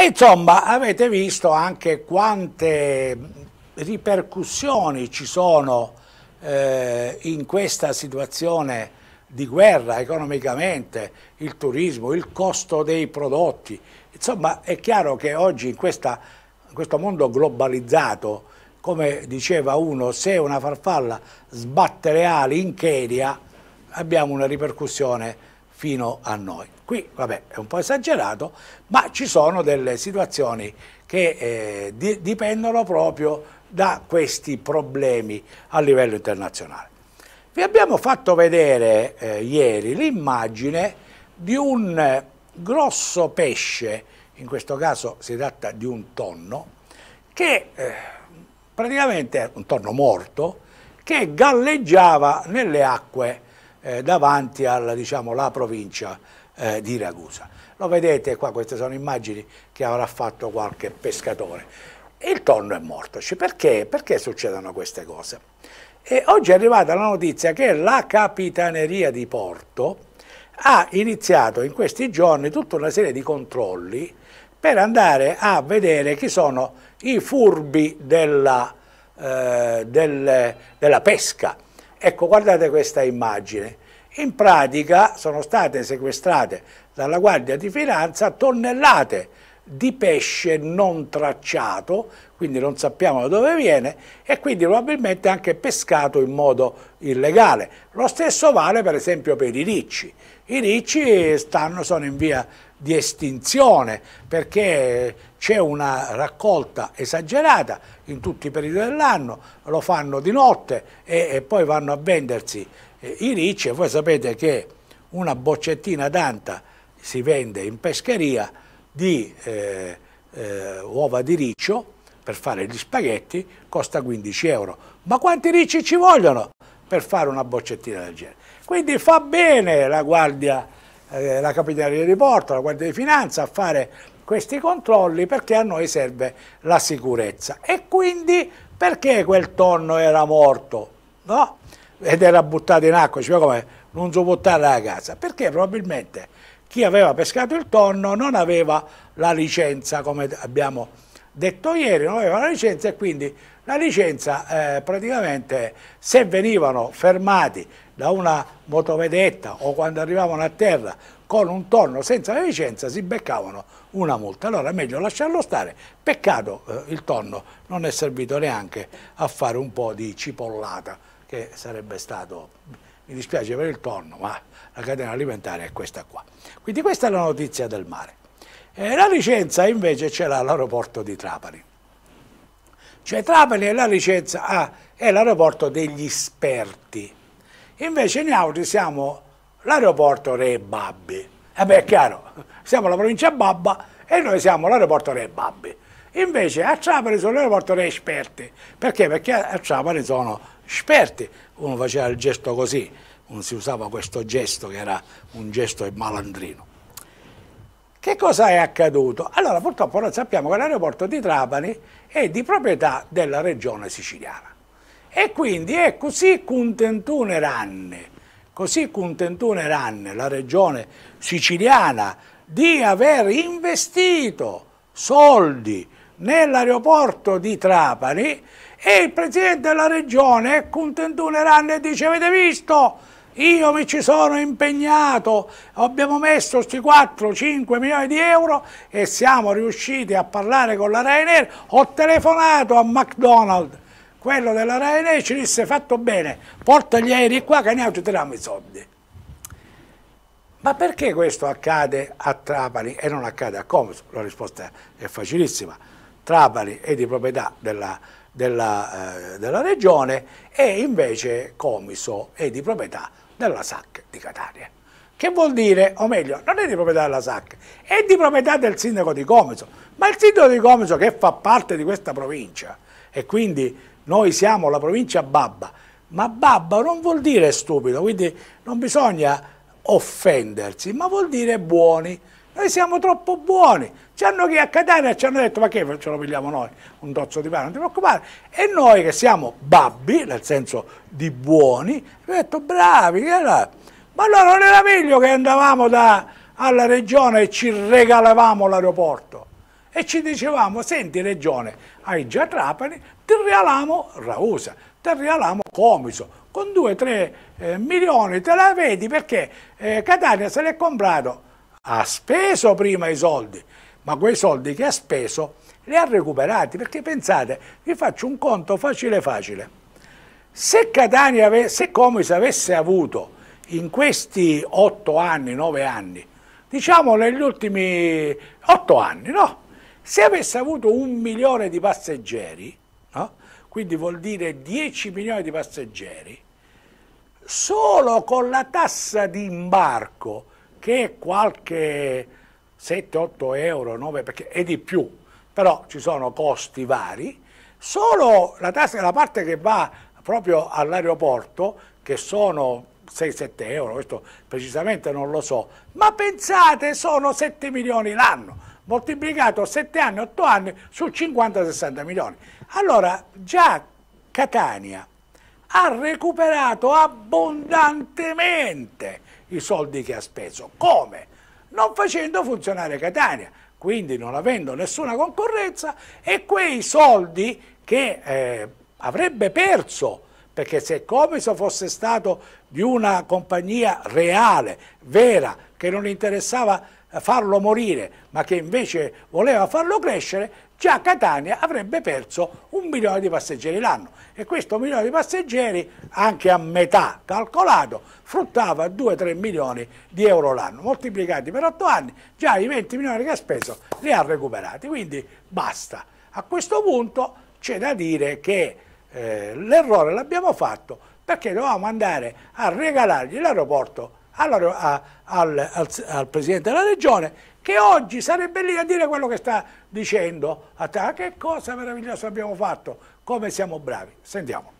E insomma avete visto anche quante ripercussioni ci sono eh, in questa situazione di guerra economicamente, il turismo, il costo dei prodotti. Insomma è chiaro che oggi in, questa, in questo mondo globalizzato, come diceva uno, se una farfalla sbatte le ali in Kenya abbiamo una ripercussione fino a noi. Qui, vabbè, è un po' esagerato, ma ci sono delle situazioni che eh, di dipendono proprio da questi problemi a livello internazionale. Vi abbiamo fatto vedere eh, ieri l'immagine di un eh, grosso pesce, in questo caso si tratta di un tonno, che eh, praticamente è un tonno morto, che galleggiava nelle acque eh, davanti alla diciamo, provincia eh, di Ragusa. Lo vedete qua, queste sono immagini che avrà fatto qualche pescatore. Il tonno è morto. Cioè, perché? Perché succedono queste cose? E oggi è arrivata la notizia che la Capitaneria di Porto ha iniziato in questi giorni tutta una serie di controlli per andare a vedere chi sono i furbi della, eh, del, della pesca Ecco, guardate questa immagine. In pratica sono state sequestrate dalla Guardia di Finanza tonnellate di pesce non tracciato, quindi non sappiamo da dove viene, e quindi probabilmente anche pescato in modo illegale. Lo stesso vale per esempio per i ricci. I ricci stanno, sono in via di estinzione perché c'è una raccolta esagerata in tutti i periodi dell'anno, lo fanno di notte e, e, poi vanno a vendersi eh, i ricci e voi sapete che una boccettina d'anta si vende in pescheria di eh, eh, uova di riccio per fare gli spaghetti costa 15 euro. Ma quanti ricci ci vogliono per fare una boccettina del genere? Quindi fa bene la guardia eh, la Capitaneria di Porto, la Guardia di Finanza a fare questi controlli perché a noi serve la sicurezza. E quindi perché quel tonno era morto? No? Ed era buttato in acqua, cioè come non so buttare la casa, perché probabilmente chi aveva pescato il tonno non aveva la licenza, come abbiamo detto ieri, non aveva la licenza e quindi la licenza eh, praticamente se venivano fermati da una motovedetta o quando arrivavano a terra con un tonno senza la licenza si beccavano una multa. Allora è meglio lasciarlo stare. Peccato eh, il tonno non è servito neanche a fare un po' di cipollata che sarebbe stato, mi dispiace per il tonno, ma la catena alimentare è questa qua. Quindi questa è la notizia del mare. E la licenza invece ce l'ha l'aeroporto di Trapani. Cioè Trapani è ah, l'aeroporto la ah, degli esperti Invece in Austria siamo l'aeroporto Re Babbi. E eh beh, è chiaro, siamo la provincia Babba e noi siamo l'aeroporto Re Babbi. Invece a Trapani sono l'aeroporto Re Esperti. Perché? Perché a Trapani sono esperti. Uno faceva il gesto così, non si usava questo gesto che era un gesto malandrino. Che cosa è accaduto? Allora purtroppo noi sappiamo che l'aeroporto di Trapani è di proprietà della regione siciliana. E quindi è eh, così contentune ranne, così contentune ranne la regione siciliana di aver investito soldi nell'aeroporto di Trapani e il presidente della regione contentune ranne dice avete visto io mi ci sono impegnato, abbiamo messo questi 4-5 milioni di euro e siamo riusciti a parlare con la Ryanair, ho telefonato a McDonald's quello della Ryanair ci disse fatto bene, porta gli aerei qua che ne ti diamo i soldi. Ma perché questo accade a Trapani e non accade a Comiso? La risposta è facilissima. Trapani è di proprietà della, della, eh, della regione e invece Comiso è di proprietà della SAC di Catania. Che vuol dire, o meglio, non è di proprietà della SAC, è di proprietà del sindaco di Comiso. Ma il sindaco di Comiso che fa parte di questa provincia e quindi noi siamo la provincia babba, ma babba non vuol dire stupido, quindi non bisogna offendersi, ma vuol dire buoni. Noi siamo troppo buoni, ci hanno che a Catania ci hanno detto ma che ce lo pigliamo noi, un tozzo di pane, non ti preoccupare. E noi che siamo babbi, nel senso di buoni, abbiamo detto bravi, che ma allora non era meglio che andavamo da, alla regione e ci regalavamo l'aeroporto? E ci dicevamo, senti regione, hai già Trapani, ti Terrealamo Rausa, Terrealamo Comiso, con 2-3 eh, milioni te la vedi perché eh, Catania se l'è comprato, ha speso prima i soldi, ma quei soldi che ha speso li ha recuperati, perché pensate, vi faccio un conto facile facile, se, Catania, se Comiso avesse avuto in questi 8 anni, 9 anni, diciamo negli ultimi 8 anni, no? Se avesse avuto un milione di passeggeri, no? quindi vuol dire 10 milioni di passeggeri, solo con la tassa di imbarco che è qualche 7-8 euro, 9 perché è di più, però ci sono costi vari, solo la, tassa, la parte che va proprio all'aeroporto, che sono 6-7 euro, questo precisamente non lo so, ma pensate sono 7 milioni l'anno, moltiplicato 7 anni, 8 anni su 50-60 milioni. Allora già Catania ha recuperato abbondantemente i soldi che ha speso. Come? Non facendo funzionare Catania, quindi non avendo nessuna concorrenza e quei soldi che eh, avrebbe perso perché se Comiso fosse stato di una compagnia reale, vera, che non interessava farlo morire, ma che invece voleva farlo crescere, già Catania avrebbe perso un milione di passeggeri l'anno e questo milione di passeggeri, anche a metà calcolato, fruttava 2-3 milioni di euro l'anno. Moltiplicati per 8 anni, già i 20 milioni che ha speso li ha recuperati, quindi basta. A questo punto c'è da dire che eh, l'errore l'abbiamo fatto perché dovevamo andare a regalargli l'aeroporto allora, a, al, al, al, Presidente della Regione che oggi sarebbe lì a dire quello che sta dicendo, a te, ah, che cosa meravigliosa abbiamo fatto, come siamo bravi. Sentiamo.